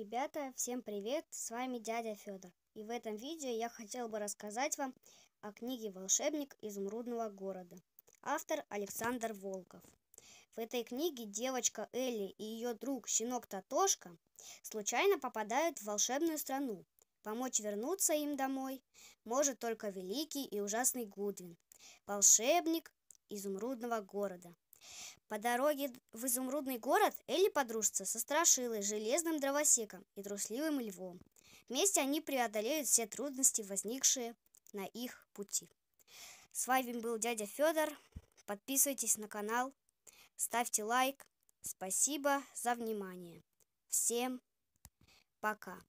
ребята, всем привет! С вами дядя Федор. И в этом видео я хотел бы рассказать вам о книге «Волшебник изумрудного города». Автор Александр Волков. В этой книге девочка Элли и ее друг щенок Татошка случайно попадают в волшебную страну. Помочь вернуться им домой может только великий и ужасный Гудвин, волшебник изумрудного города. По дороге в изумрудный город Элли подружится со страшилой, железным дровосеком и трусливым львом. Вместе они преодолеют все трудности, возникшие на их пути. С вами был дядя Федор. Подписывайтесь на канал, ставьте лайк. Спасибо за внимание. Всем пока.